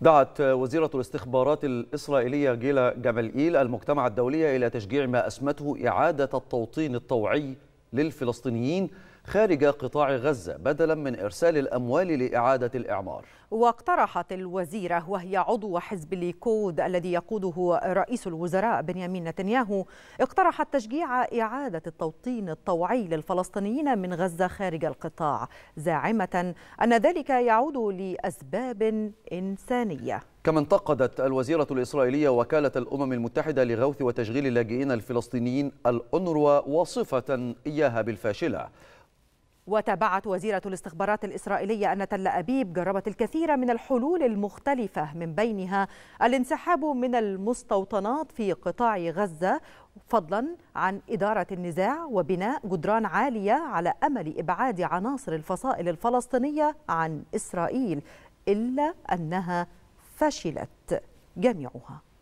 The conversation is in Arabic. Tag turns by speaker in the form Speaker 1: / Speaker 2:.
Speaker 1: دعت وزيرة الاستخبارات الإسرائيلية جيلا جمالئيل المجتمع الدولي إلى تشجيع ما أسمته إعادة التوطين الطوعي للفلسطينيين خارج قطاع غزة بدلا من إرسال الأموال لإعادة الإعمار
Speaker 2: واقترحت الوزيرة وهي عضو حزب الليكود الذي يقوده رئيس الوزراء بنيامين نتنياهو اقترحت تشجيع إعادة التوطين الطوعي للفلسطينيين من غزة خارج القطاع زاعمة أن ذلك يعود لأسباب إنسانية
Speaker 1: كما انتقدت الوزيرة الإسرائيلية وكالة الأمم المتحدة لغوث وتشغيل اللاجئين الفلسطينيين الأنروا وصفة إياها بالفاشلة
Speaker 2: وتابعت وزيرة الاستخبارات الإسرائيلية أن تل أبيب جربت الكثير من الحلول المختلفة من بينها الانسحاب من المستوطنات في قطاع غزة فضلا عن إدارة النزاع وبناء جدران عالية على أمل إبعاد عناصر الفصائل الفلسطينية عن إسرائيل إلا أنها فشلت جميعها